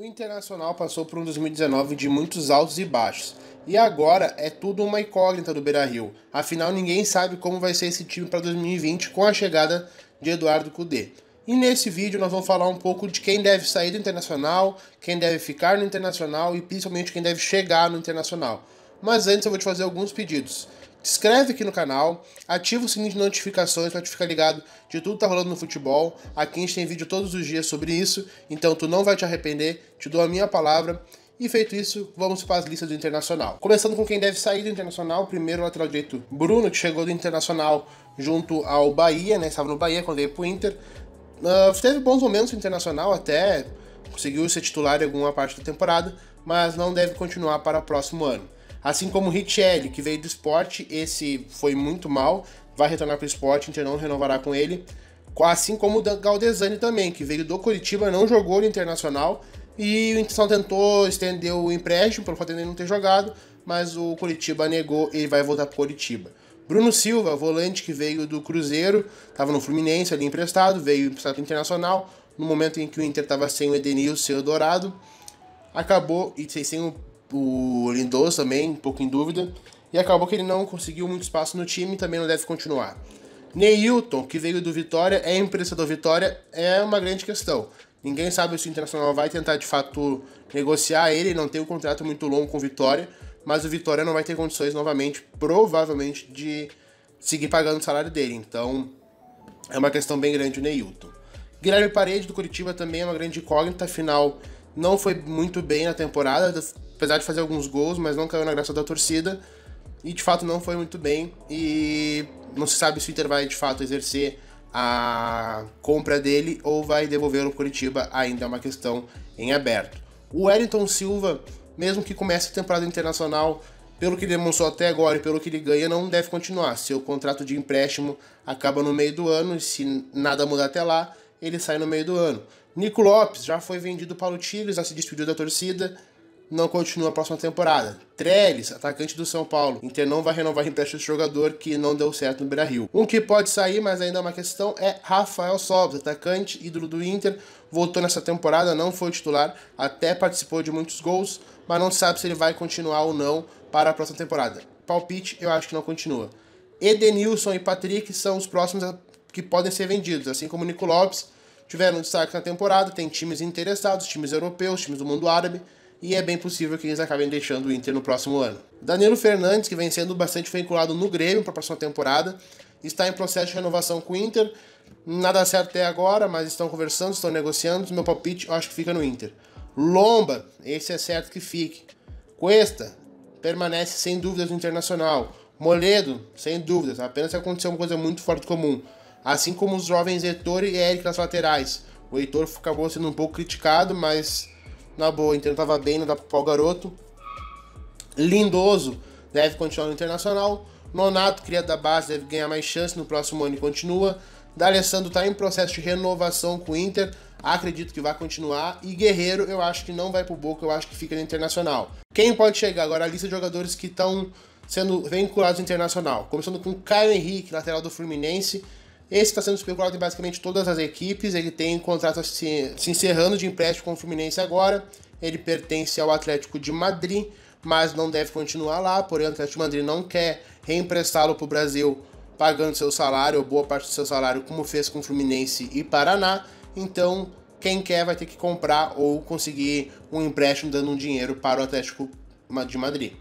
O Internacional passou por um 2019 de muitos altos e baixos. E agora é tudo uma incógnita do Beira-Rio. Afinal, ninguém sabe como vai ser esse time para 2020 com a chegada de Eduardo Cudê. E nesse vídeo nós vamos falar um pouco de quem deve sair do Internacional, quem deve ficar no Internacional e principalmente quem deve chegar no Internacional. Mas antes eu vou te fazer alguns pedidos se inscreve aqui no canal, ativa o sininho de notificações para te ficar ligado de tudo que tá rolando no futebol. Aqui a gente tem vídeo todos os dias sobre isso, então tu não vai te arrepender, te dou a minha palavra. E feito isso, vamos para as listas do Internacional. Começando com quem deve sair do Internacional, primeiro o lateral direito Bruno, que chegou do Internacional junto ao Bahia, né? Estava no Bahia quando veio pro Inter. Uh, teve bons momentos no Internacional até, conseguiu ser titular em alguma parte da temporada, mas não deve continuar para o próximo ano. Assim como Richelli, que veio do esporte, esse foi muito mal, vai retornar para o esporte, o Inter não renovará com ele. Assim como o Galdesani também, que veio do Curitiba, não jogou no Internacional, e o Internacional tentou estender o empréstimo, pelo fato de ele não ter jogado, mas o Curitiba negou e ele vai voltar para o Curitiba. Bruno Silva, volante que veio do Cruzeiro, estava no Fluminense ali emprestado, veio emprestado para Internacional, no momento em que o Inter estava sem o Edenil, seu Dourado, acabou e sem o o Lindoso também, um pouco em dúvida. E acabou que ele não conseguiu muito espaço no time e também não deve continuar. Neilton, que veio do Vitória, é imprensa do Vitória, é uma grande questão. Ninguém sabe se o Internacional vai tentar de fato negociar ele, não tem um contrato muito longo com o Vitória, mas o Vitória não vai ter condições novamente, provavelmente, de seguir pagando o salário dele. Então, é uma questão bem grande o Neilton. Guilherme Parede do Curitiba também é uma grande incógnita, afinal, não foi muito bem na temporada, apesar de fazer alguns gols, mas não caiu na graça da torcida. E de fato não foi muito bem. E não se sabe se o Inter vai de fato exercer a compra dele ou vai devolvê-lo o Curitiba, ainda é uma questão em aberto. O Wellington Silva, mesmo que comece a temporada internacional, pelo que demonstrou até agora e pelo que ele ganha, não deve continuar. Seu contrato de empréstimo acaba no meio do ano e se nada mudar até lá, ele sai no meio do ano. Nico Lopes já foi vendido para o Tigres, já se despediu da torcida não continua a próxima temporada. Trellis, atacante do São Paulo. Inter não vai renovar empréstimo de jogador que não deu certo no Beira-Rio. Um que pode sair, mas ainda é uma questão, é Rafael Sobis, atacante, ídolo do Inter. Voltou nessa temporada, não foi titular, até participou de muitos gols, mas não sabe se ele vai continuar ou não para a próxima temporada. Palpite, eu acho que não continua. Edenilson e Patrick são os próximos que podem ser vendidos, assim como Nico Lopes. Tiveram destaque na temporada, tem times interessados, times europeus, times do mundo árabe e é bem possível que eles acabem deixando o Inter no próximo ano. Danilo Fernandes, que vem sendo bastante vinculado no Grêmio para a próxima temporada, está em processo de renovação com o Inter. Nada certo até agora, mas estão conversando, estão negociando. Meu palpite, eu acho que fica no Inter. Lomba, esse é certo que fique. Cuesta, permanece sem dúvidas no Internacional. Moledo, sem dúvidas, apenas aconteceu uma coisa muito forte comum. Assim como os jovens Heitor e Eric nas laterais. O Heitor acabou sendo um pouco criticado, mas na boa, o Inter tava bem, não dá pra pau garoto. Lindoso deve continuar no Internacional. Nonato, cria da base, deve ganhar mais chance no próximo ano e continua. D'Alessandro está em processo de renovação com o Inter, acredito que vai continuar. E Guerreiro, eu acho que não vai pro Boca, eu acho que fica no Internacional. Quem pode chegar agora? A lista de jogadores que estão sendo vinculados ao Internacional. Começando com Caio Henrique, lateral do Fluminense, esse está sendo especulado em basicamente todas as equipes. Ele tem um contrato se, se encerrando de empréstimo com o Fluminense agora. Ele pertence ao Atlético de Madrid, mas não deve continuar lá. Porém, o Atlético de Madrid não quer reemprestá-lo para o Brasil, pagando seu salário ou boa parte do seu salário, como fez com o Fluminense e Paraná. Então, quem quer vai ter que comprar ou conseguir um empréstimo dando um dinheiro para o Atlético de Madrid.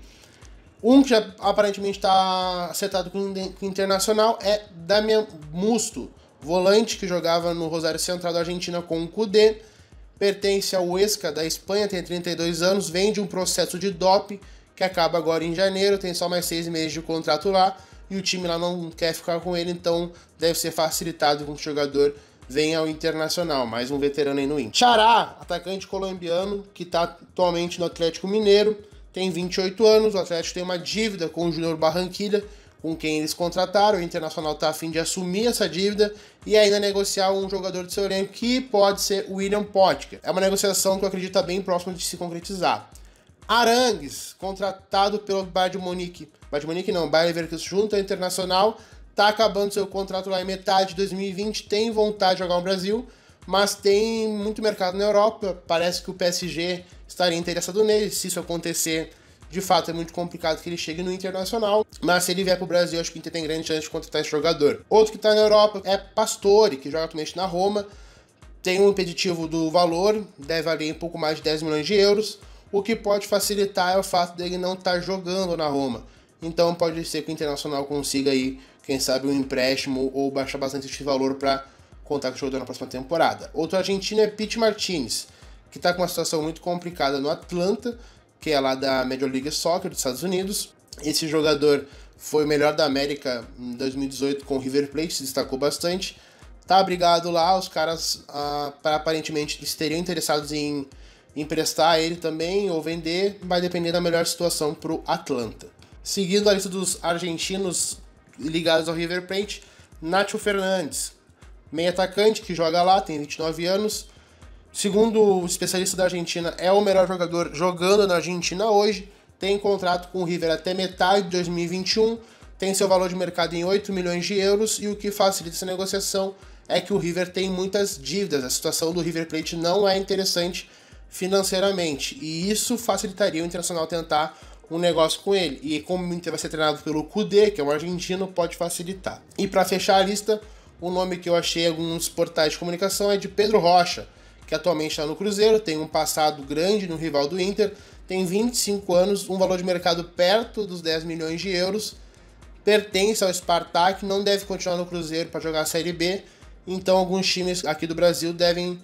Um que já aparentemente está acertado com o Internacional é Damian Musto, volante que jogava no Rosário Central da Argentina com o Cudê, pertence ao Huesca da Espanha, tem 32 anos, vem de um processo de dope que acaba agora em janeiro, tem só mais seis meses de contrato lá e o time lá não quer ficar com ele, então deve ser facilitado com que o jogador venha ao Internacional, mais um veterano aí no Inter. Xará, atacante colombiano que está atualmente no Atlético Mineiro, tem 28 anos, o Atlético tem uma dívida com o Júnior Barranquilla, com quem eles contrataram, o Internacional está a fim de assumir essa dívida e ainda negociar um jogador do seu elenco que pode ser William Potker. É uma negociação que eu acredito tá bem próxima de se concretizar. Arangues, contratado pelo Bayern de Munique. Bayern de Munique não, Bayern Leverkusen junto ao Internacional, está acabando seu contrato lá em metade de 2020, tem vontade de jogar no Brasil, mas tem muito mercado na Europa. Parece que o PSG estaria interessado nele. Se isso acontecer, de fato é muito complicado que ele chegue no Internacional, mas se ele vier para o Brasil, acho que o Inter tem grande chance de contratar esse jogador. Outro que está na Europa é Pastore, que joga atualmente na Roma, tem um impeditivo do valor, deve valer um pouco mais de 10 milhões de euros, o que pode facilitar é o fato dele não estar tá jogando na Roma. Então pode ser que o Internacional consiga aí, quem sabe, um empréstimo ou baixar bastante esse valor para contar com o jogador na próxima temporada. Outro argentino é Pete Martinez, que está com uma situação muito complicada no Atlanta, que é lá da Major League Soccer dos Estados Unidos. Esse jogador foi o melhor da América em 2018 com o River Plate, se destacou bastante. Tá abrigado lá, os caras ah, aparentemente estariam interessados em emprestar ele também ou vender, vai depender da melhor situação para o Atlanta. Seguindo a lista dos argentinos ligados ao River Plate, Nacho Fernandes, meio atacante que joga lá, tem 29 anos. Segundo o especialista da Argentina, é o melhor jogador jogando na Argentina hoje. Tem contrato com o River até metade de 2021. Tem seu valor de mercado em 8 milhões de euros. E o que facilita essa negociação é que o River tem muitas dívidas. A situação do River Plate não é interessante financeiramente. E isso facilitaria o Internacional tentar um negócio com ele. E como o Inter vai ser treinado pelo Kudê, que é um argentino, pode facilitar. E para fechar a lista, o nome que eu achei em alguns portais de comunicação é de Pedro Rocha, que atualmente está no Cruzeiro, tem um passado grande no rival do Inter, tem 25 anos, um valor de mercado perto dos 10 milhões de euros, pertence ao Spartak, não deve continuar no Cruzeiro para jogar a Série B, então alguns times aqui do Brasil devem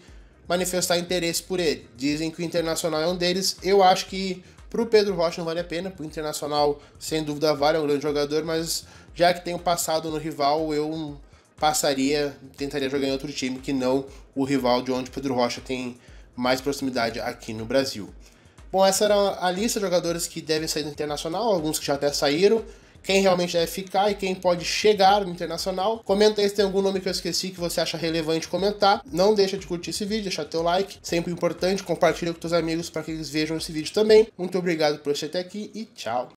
manifestar interesse por ele. Dizem que o Internacional é um deles, eu acho que para o Pedro Rocha não vale a pena, para o Internacional sem dúvida vale, é um grande jogador, mas já que tem um passado no rival, eu passaria, tentaria jogar em outro time que não o rival de onde Pedro Rocha tem mais proximidade aqui no Brasil. Bom, essa era a lista de jogadores que devem sair do Internacional, alguns que já até saíram. Quem realmente deve ficar e quem pode chegar no Internacional. Comenta aí se tem algum nome que eu esqueci que você acha relevante comentar. Não deixa de curtir esse vídeo, deixar teu like, sempre importante. Compartilha com teus amigos para que eles vejam esse vídeo também. Muito obrigado por assistir até aqui e tchau!